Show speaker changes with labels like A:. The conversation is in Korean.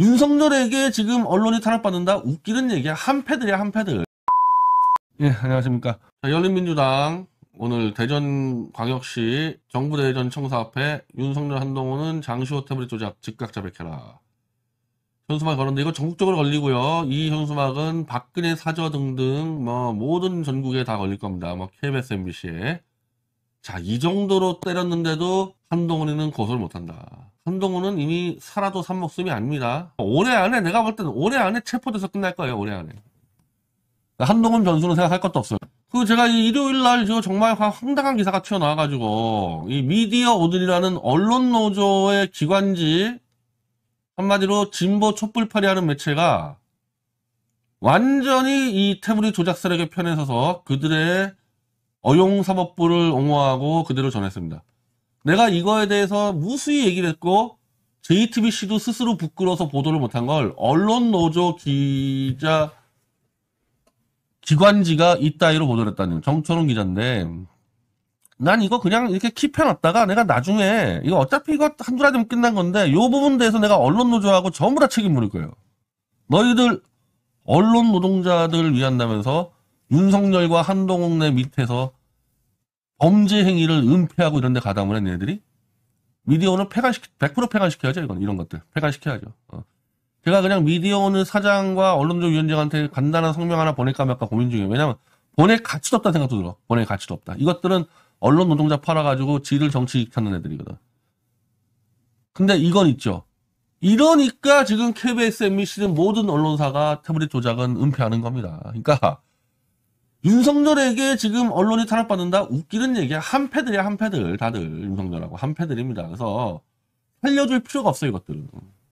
A: 윤석열에게 지금 언론이 탄압받는다? 웃기는 얘기야. 한패들이야, 한패들. 예, 안녕하십니까. 자, 열린민주당 오늘 대전광역시 정부대전청사 앞에 윤석열 한동훈은 장시호 태블릿 조작 즉각 자백해라. 현수막 걸었는데 이거 전국적으로 걸리고요. 이 현수막은 박근혜 사저 등등 뭐 모든 전국에 다 걸릴 겁니다. 뭐 KBS, MBC에. 자, 이 정도로 때렸는데도 한동훈이는 고소를 못한다. 한동훈은 이미 살아도 산목숨이 아닙니다. 올해 안에 내가 볼 때는 올해 안에 체포돼서 끝날 거예요. 올해 안에. 한동훈 변수는 생각할 것도 없어요. 그 제가 일요일 날 정말 황당한 기사가 튀어나와가지고 이 미디어 오들이라는 언론 노조의 기관지 한마디로 진보 촛불파리하는 매체가 완전히 이 태블릿 조작 세력의 편에 서서 그들의 어용사법부를 옹호하고 그대로 전했습니다. 내가 이거에 대해서 무수히 얘기를 했고 JTBC도 스스로 부끄러워서 보도를 못한 걸 언론 노조 기자 기관지가 이따위로 보도를 했다는 정철웅 기자인데 난 이거 그냥 이렇게 킵해놨다가 내가 나중에 이거 어차피 이거 한두 라디면 끝난 건데 요 부분 대해서 내가 언론 노조하고 전부 다 책임 물을 거예요. 너희들 언론 노동자들을 위한다면서 윤석열과 한동훈 내 밑에서 범죄 행위를 은폐하고 이런 데가담을면 얘네들이 미디어는 폐가시키, 100% 폐가시켜야죠. 이건 이런 것들. 폐가시켜야죠. 어. 제가 그냥 미디어는 사장과 언론조위원장한테 간단한 성명 하나 보낼까 말까 고민 중이에요. 왜냐면 보낼 가치도 없다 생각도 들어. 보낼 가치도 없다. 이것들은 언론 노동자 팔아가지고 지들 정치 시켰는 애들이거든. 근데 이건 있죠. 이러니까 지금 KBS, MBC는 모든 언론사가 태블릿 조작은 은폐하는 겁니다. 그러니까 윤석열에게 지금 언론이 탄압받는다? 웃기는 얘기야. 한패들이야, 한패들. 다들 윤석열하고 한패들입니다. 그래서 살려줄 필요가 없어, 이것들은.